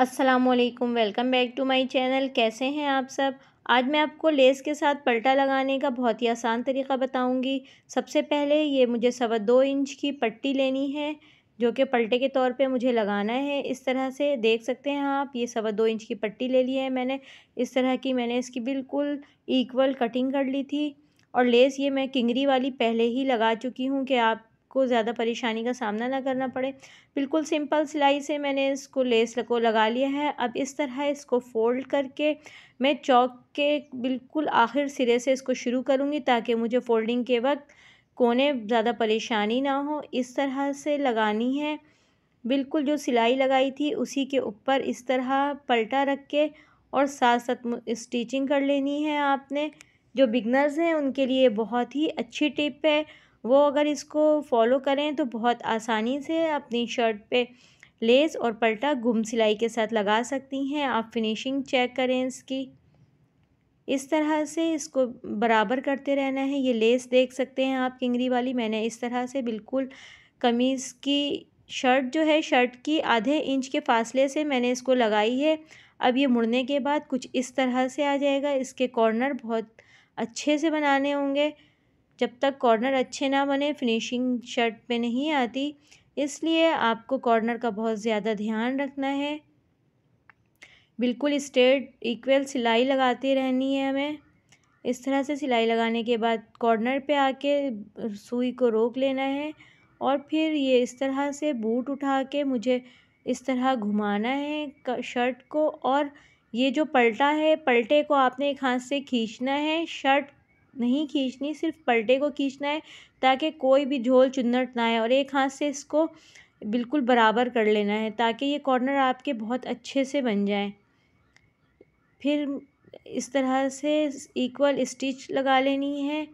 Aslam welcome back to my channel कैसे हैं आप सब आज मैं आपको लेस के साथ पलटा लगाने का बहुत ही आसान तरीका बताऊंगी सबसे पहले ये मुझे सवा दो इंच की पट्टी लेनी है जो कि पलटे के तौर पे मुझे लगाना है इस तरह से देख सकते हैं आप ये सवा दो इंच की पट्टी ले ली है मैंने इस तरह की मैंने इसकी बिल्कुल इक्वल कटिंग कर ली थी और लेस ये मैं किंगरी वाली पहले ही लगा चुकी हूँ कि आप को ज़्यादा परेशानी का सामना ना करना पड़े बिल्कुल सिंपल सिलाई से मैंने इसको लेस को लगा लिया है अब इस तरह इसको फोल्ड करके मैं चौक के बिल्कुल आखिर सिरे से इसको शुरू करूँगी ताकि मुझे फ़ोल्डिंग के वक्त कोने ज़्यादा परेशानी ना हो इस तरह से लगानी है बिल्कुल जो सिलाई लगाई थी उसी के ऊपर इस तरह पलटा रख के और साथ साथ स्टिचिंग कर लेनी है आपने जो बिगनर्स हैं उनके लिए बहुत ही अच्छी टिप है वो अगर इसको फॉलो करें तो बहुत आसानी से अपनी शर्ट पे लेस और पलटा गुम सिलाई के साथ लगा सकती हैं आप फिनिशिंग चेक करें इसकी इस तरह से इसको बराबर करते रहना है ये लेस देख सकते हैं आप किंगरी वाली मैंने इस तरह से बिल्कुल कमीज़ की शर्ट जो है शर्ट की आधे इंच के फासले से मैंने इसको लगाई है अब ये मुड़ने के बाद कुछ इस तरह से आ जाएगा इसके कॉर्नर बहुत अच्छे से बनाने होंगे जब तक कॉर्नर अच्छे ना बने फिनिशिंग शर्ट पे नहीं आती इसलिए आपको कॉर्नर का बहुत ज़्यादा ध्यान रखना है बिल्कुल स्ट्रेट इक्वल सिलाई लगाती रहनी है हमें इस तरह से सिलाई लगाने के बाद कॉर्नर पे आके सुई को रोक लेना है और फिर ये इस तरह से बूट उठा के मुझे इस तरह घुमाना है शर्ट को और ये जो पलटा है पलटे को आपने एक हाथ से खींचना है शर्ट नहीं खींचनी सिर्फ पलटे को खींचना है ताकि कोई भी झोल चुन्नट ना आए और एक हाथ से इसको बिल्कुल बराबर कर लेना है ताकि ये कॉर्नर आपके बहुत अच्छे से बन जाए फिर इस तरह से इक्वल स्टिच लगा लेनी है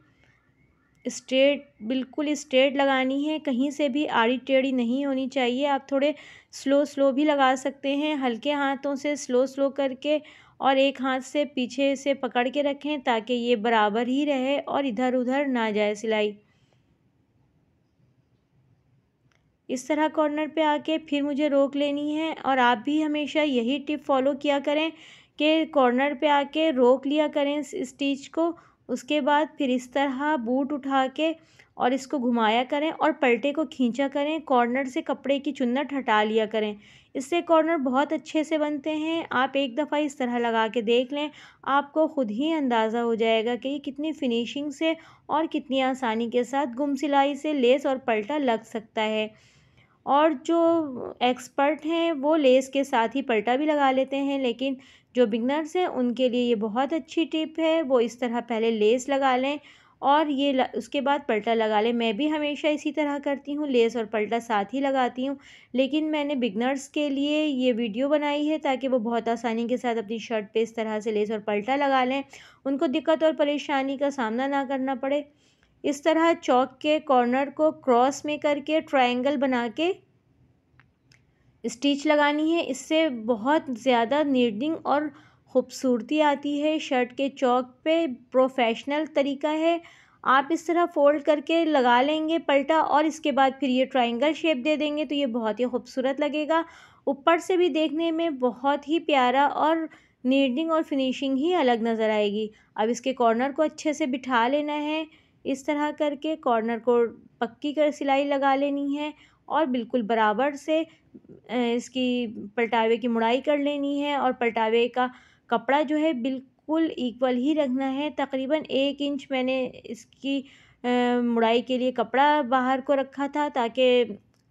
स्ट्रेट बिल्कुल स्ट्रेट लगानी है कहीं से भी आड़ी टेढ़ी नहीं होनी चाहिए आप थोड़े स्लो स्लो भी लगा सकते हैं हल्के हाथों से स्लो स्लो करके और एक हाथ से पीछे से पकड़ के रखें ताकि ये बराबर ही रहे और इधर उधर ना जाए सिलाई इस तरह कॉर्नर पे आके फिर मुझे रोक लेनी है और आप भी हमेशा यही टिप फॉलो किया करें कि कॉर्नर पे आके रोक लिया करें स्टिच को उसके बाद फिर इस तरह बूट उठा के और इसको घुमाया करें और पलटे को खींचा करें कॉर्नर से कपड़े की चुन्नट हटा लिया करें इससे कॉर्नर बहुत अच्छे से बनते हैं आप एक दफ़ा इस तरह लगा के देख लें आपको ख़ुद ही अंदाज़ा हो जाएगा कि ये कितनी फिनिशिंग से और कितनी आसानी के साथ गुम सिलाई से लेस और पलटा लग सकता है और जो एक्सपर्ट हैं वो लेस के साथ ही पलटा भी लगा लेते हैं लेकिन जो बिगनर्स हैं उनके लिए ये बहुत अच्छी टिप है वो इस तरह पहले लेस लगा लें और ये उसके बाद पलटा लगा ले मैं भी हमेशा इसी तरह करती हूँ लेस और पलटा साथ ही लगाती हूँ लेकिन मैंने बिगनर्स के लिए ये वीडियो बनाई है ताकि वो बहुत आसानी के साथ अपनी शर्ट पे इस तरह से लेस और पलटा लगा लें उनको दिक्कत और परेशानी का सामना ना करना पड़े इस तरह चौक के कॉर्नर को क्रॉस में करके ट्राइंगल बना के स्टिच लगानी है इससे बहुत ज़्यादा नीडिंग और खूबसूरती आती है शर्ट के चौक पे प्रोफेशनल तरीका है आप इस तरह फ़ोल्ड करके लगा लेंगे पलटा और इसके बाद फिर ये ट्राइंगल शेप दे देंगे तो ये बहुत ही खूबसूरत लगेगा ऊपर से भी देखने में बहुत ही प्यारा और नीडिंग और फिनिशिंग ही अलग नज़र आएगी अब इसके कॉर्नर को अच्छे से बिठा लेना है इस तरह करके कॉर्नर को पक्की कर सिलाई लगा लेनी है और बिल्कुल बराबर से इसकी पलटावे की मुड़ाई कर लेनी है और पलटावे का कपड़ा जो है बिल्कुल इक्वल ही रखना है तकरीबन एक इंच मैंने इसकी मुड़ाई के लिए कपड़ा बाहर को रखा था ताकि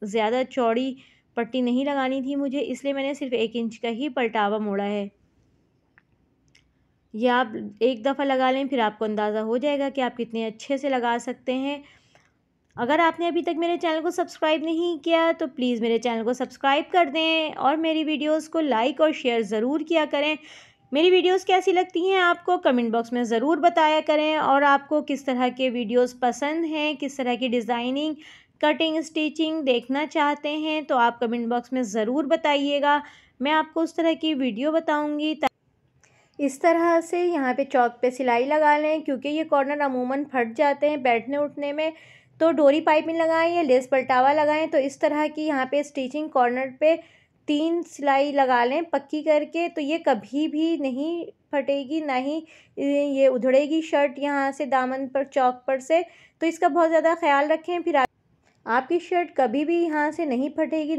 ज़्यादा चौड़ी पट्टी नहीं लगानी थी मुझे इसलिए मैंने सिर्फ एक इंच का ही पलटावा मोड़ा है यह आप एक दफ़ा लगा लें फिर आपको अंदाज़ा हो जाएगा कि आप कितने अच्छे से लगा सकते हैं अगर आपने अभी तक मेरे चैनल को सब्सक्राइब नहीं किया तो प्लीज़ मेरे चैनल को सब्सक्राइब कर दें और मेरी वीडियोस को लाइक और शेयर ज़रूर किया करें मेरी वीडियोस कैसी लगती हैं आपको कमेंट बॉक्स में ज़रूर बताया करें और आपको किस तरह के वीडियोस पसंद हैं किस तरह की डिज़ाइनिंग कटिंग स्टिचिंग देखना चाहते हैं तो आप कमेंट बॉक्स में ज़रूर बताइएगा मैं आपको उस तरह की वीडियो बताऊँगी इस तरह से यहाँ पे चौक पे सिलाई लगा लें क्योंकि ये कॉर्नर अमूमन फट जाते हैं बैठने उठने में तो डोरी पाइपिंग लगाएं या लेस पलटावा लगाएं तो इस तरह की यहाँ पे स्टिचिंग कॉर्नर पे तीन सिलाई लगा लें पक्की करके तो ये कभी भी नहीं फटेगी ना ही ये उधड़ेगी शर्ट यहाँ से दामन पर चौक पर से तो इसका बहुत ज़्यादा ख्याल रखें फिर आपकी शर्ट कभी भी यहाँ से नहीं फटेगी